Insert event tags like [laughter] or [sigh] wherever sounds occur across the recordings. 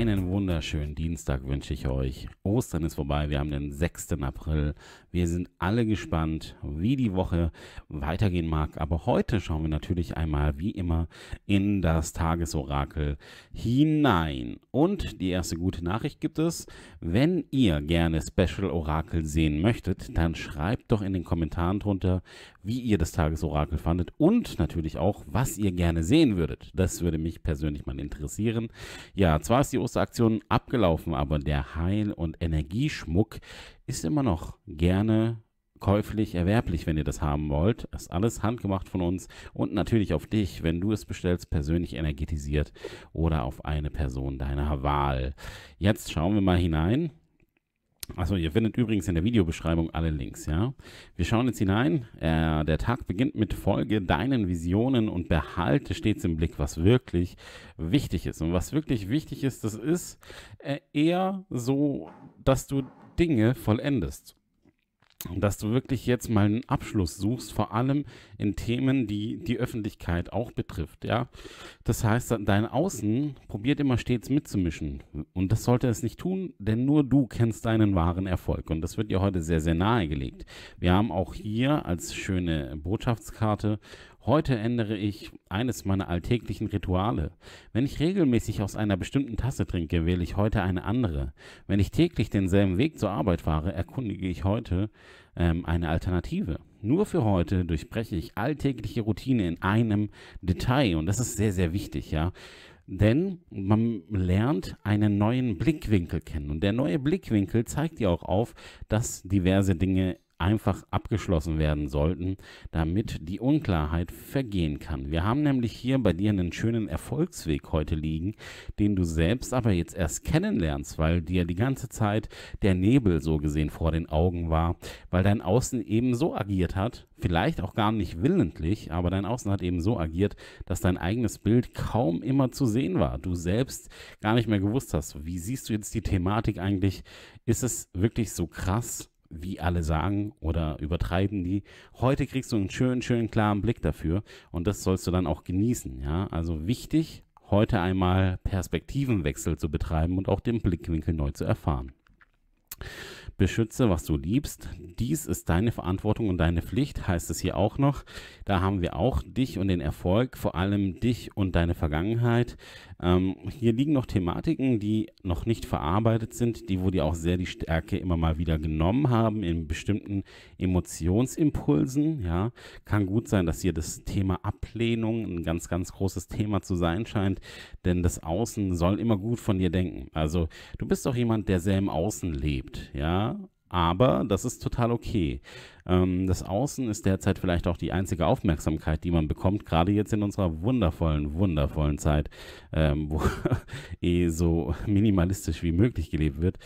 Einen wunderschönen Dienstag wünsche ich euch. Ostern ist vorbei, wir haben den 6. April. Wir sind alle gespannt, wie die Woche weitergehen mag. Aber heute schauen wir natürlich einmal, wie immer, in das Tagesorakel hinein. Und die erste gute Nachricht gibt es. Wenn ihr gerne Special Orakel sehen möchtet, dann schreibt doch in den Kommentaren drunter, wie ihr das Tagesorakel fandet und natürlich auch, was ihr gerne sehen würdet. Das würde mich persönlich mal interessieren. Ja, zwar ist die Ostern große Aktion abgelaufen, aber der Heil- und Energieschmuck ist immer noch gerne käuflich erwerblich, wenn ihr das haben wollt. Das ist alles handgemacht von uns und natürlich auf dich, wenn du es bestellst, persönlich energetisiert oder auf eine Person deiner Wahl. Jetzt schauen wir mal hinein also ihr findet übrigens in der Videobeschreibung alle Links, ja. Wir schauen jetzt hinein. Äh, der Tag beginnt mit Folge deinen Visionen und behalte stets im Blick, was wirklich wichtig ist. Und was wirklich wichtig ist, das ist äh, eher so, dass du Dinge vollendest dass du wirklich jetzt mal einen Abschluss suchst, vor allem in Themen, die die Öffentlichkeit auch betrifft, ja. Das heißt, dein Außen probiert immer stets mitzumischen und das sollte es nicht tun, denn nur du kennst deinen wahren Erfolg und das wird dir heute sehr, sehr nahegelegt. Wir haben auch hier als schöne Botschaftskarte Heute ändere ich eines meiner alltäglichen Rituale. Wenn ich regelmäßig aus einer bestimmten Tasse trinke, wähle ich heute eine andere. Wenn ich täglich denselben Weg zur Arbeit fahre, erkundige ich heute ähm, eine Alternative. Nur für heute durchbreche ich alltägliche Routine in einem Detail und das ist sehr, sehr wichtig, ja. Denn man lernt einen neuen Blickwinkel kennen. Und der neue Blickwinkel zeigt dir auch auf, dass diverse Dinge einfach abgeschlossen werden sollten, damit die Unklarheit vergehen kann. Wir haben nämlich hier bei dir einen schönen Erfolgsweg heute liegen, den du selbst aber jetzt erst kennenlernst, weil dir die ganze Zeit der Nebel so gesehen vor den Augen war, weil dein Außen eben so agiert hat, vielleicht auch gar nicht willentlich, aber dein Außen hat eben so agiert, dass dein eigenes Bild kaum immer zu sehen war. Du selbst gar nicht mehr gewusst hast, wie siehst du jetzt die Thematik eigentlich? Ist es wirklich so krass? wie alle sagen oder übertreiben die. Heute kriegst du einen schönen, schönen klaren Blick dafür und das sollst du dann auch genießen, ja. Also wichtig, heute einmal Perspektivenwechsel zu betreiben und auch den Blickwinkel neu zu erfahren. Beschütze, was du liebst, dies ist deine Verantwortung und deine Pflicht, heißt es hier auch noch. Da haben wir auch dich und den Erfolg, vor allem dich und deine Vergangenheit. Ähm, hier liegen noch Thematiken, die noch nicht verarbeitet sind, die wo dir auch sehr die Stärke immer mal wieder genommen haben in bestimmten Emotionsimpulsen. Ja, kann gut sein, dass hier das Thema Ablehnung ein ganz, ganz großes Thema zu sein scheint, denn das Außen soll immer gut von dir denken. Also du bist doch jemand, der sehr im Außen lebt. Ja, aber das ist total okay. Ähm, das Außen ist derzeit vielleicht auch die einzige Aufmerksamkeit, die man bekommt, gerade jetzt in unserer wundervollen, wundervollen Zeit, ähm, wo [laughs] eh so minimalistisch wie möglich gelebt wird.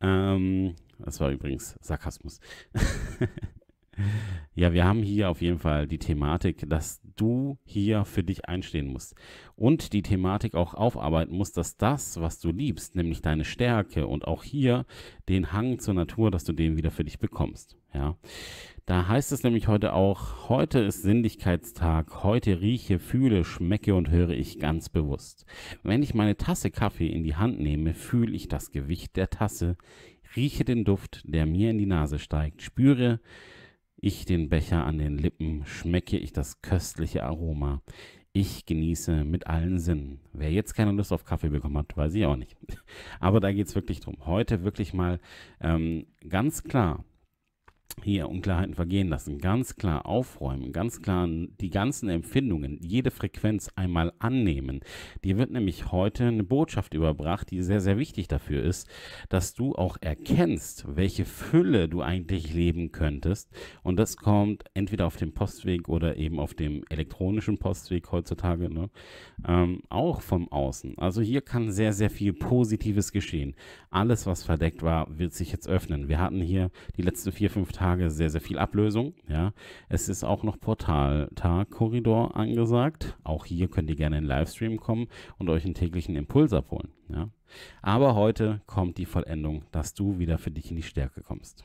Ähm, das war übrigens Sarkasmus. [laughs] ja, wir haben hier auf jeden Fall die Thematik, dass du hier für dich einstehen musst und die Thematik auch aufarbeiten musst, dass das, was du liebst, nämlich deine Stärke und auch hier den Hang zur Natur, dass du den wieder für dich bekommst. Ja, da heißt es nämlich heute auch, heute ist Sinnlichkeitstag, heute rieche, fühle, schmecke und höre ich ganz bewusst. Wenn ich meine Tasse Kaffee in die Hand nehme, fühle ich das Gewicht der Tasse, rieche den Duft, der mir in die Nase steigt, spüre ich den Becher an den Lippen, schmecke ich das köstliche Aroma. Ich genieße mit allen Sinnen. Wer jetzt keine Lust auf Kaffee bekommen hat, weiß ich auch nicht. [laughs] Aber da geht es wirklich drum. Heute wirklich mal ähm, ganz klar hier Unklarheiten vergehen lassen, ganz klar aufräumen, ganz klar die ganzen Empfindungen, jede Frequenz einmal annehmen. Dir wird nämlich heute eine Botschaft überbracht, die sehr, sehr wichtig dafür ist, dass du auch erkennst, welche Fülle du eigentlich leben könntest. Und das kommt entweder auf dem Postweg oder eben auf dem elektronischen Postweg heutzutage, ne? ähm, auch vom Außen. Also hier kann sehr, sehr viel Positives geschehen. Alles, was verdeckt war, wird sich jetzt öffnen. Wir hatten hier die letzten vier, fünf Tage heutzutage sehr, sehr viel Ablösung. Ja. Es ist auch noch Portal-Tag-Korridor angesagt. Auch hier könnt ihr gerne in Livestream kommen und euch einen täglichen Impuls abholen. Ja. Aber heute kommt die Vollendung, dass du wieder für dich in die Stärke kommst.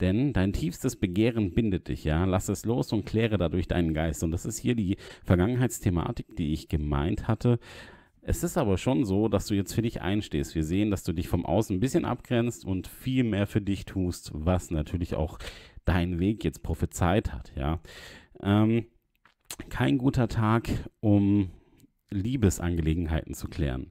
Denn dein tiefstes Begehren bindet dich, ja. Lass es los und kläre dadurch deinen Geist. Und das ist hier die Vergangenheitsthematik, die ich gemeint hatte, es ist aber schon so, dass du jetzt für dich einstehst. Wir sehen, dass du dich vom Außen ein bisschen abgrenzt und viel mehr für dich tust, was natürlich auch deinen Weg jetzt prophezeit hat. Ja, ähm, kein guter Tag, um Liebesangelegenheiten zu klären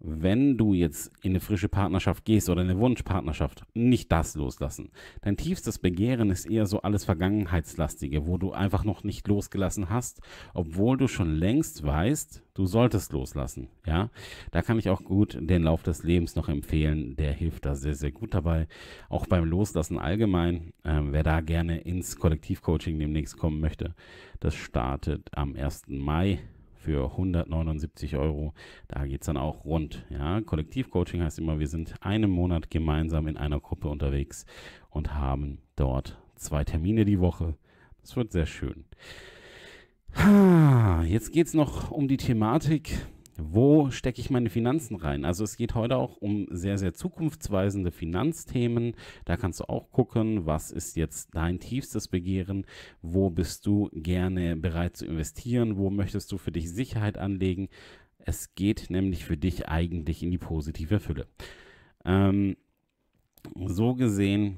wenn du jetzt in eine frische Partnerschaft gehst oder in eine Wunschpartnerschaft, nicht das loslassen. Dein tiefstes Begehren ist eher so alles Vergangenheitslastige, wo du einfach noch nicht losgelassen hast, obwohl du schon längst weißt, du solltest loslassen. Ja, da kann ich auch gut den Lauf des Lebens noch empfehlen. Der hilft da sehr, sehr gut dabei. Auch beim Loslassen allgemein. Äh, wer da gerne ins Kollektivcoaching demnächst kommen möchte, das startet am 1. Mai für 179 Euro. Da geht es dann auch rund. Ja? Kollektivcoaching heißt immer, wir sind einen Monat gemeinsam in einer Gruppe unterwegs und haben dort zwei Termine die Woche. Das wird sehr schön. Jetzt geht es noch um die Thematik wo stecke ich meine Finanzen rein? Also es geht heute auch um sehr, sehr zukunftsweisende Finanzthemen. Da kannst du auch gucken, was ist jetzt dein tiefstes Begehren? Wo bist du gerne bereit zu investieren? Wo möchtest du für dich Sicherheit anlegen? Es geht nämlich für dich eigentlich in die positive Fülle. Ähm, so gesehen,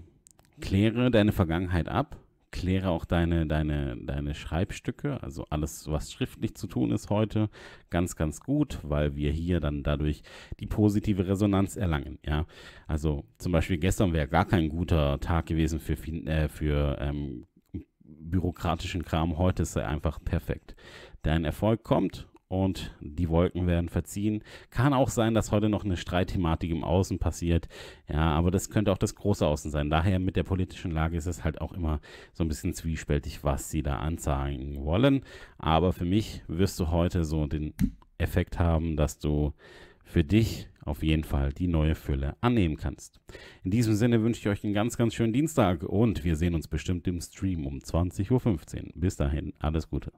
kläre deine Vergangenheit ab kläre auch deine, deine, deine Schreibstücke, also alles, was schriftlich zu tun ist heute, ganz, ganz gut, weil wir hier dann dadurch die positive Resonanz erlangen. Ja, also zum Beispiel gestern wäre gar kein guter Tag gewesen für, äh, für ähm, bürokratischen Kram. Heute ist er einfach perfekt. Dein Erfolg kommt und die Wolken werden verziehen. Kann auch sein, dass heute noch eine Streitthematik im Außen passiert. Ja, aber das könnte auch das große Außen sein. Daher mit der politischen Lage ist es halt auch immer so ein bisschen zwiespältig, was sie da anzeigen wollen. Aber für mich wirst du heute so den Effekt haben, dass du für dich auf jeden Fall die neue Fülle annehmen kannst. In diesem Sinne wünsche ich euch einen ganz, ganz schönen Dienstag und wir sehen uns bestimmt im Stream um 20.15 Uhr. Bis dahin, alles Gute.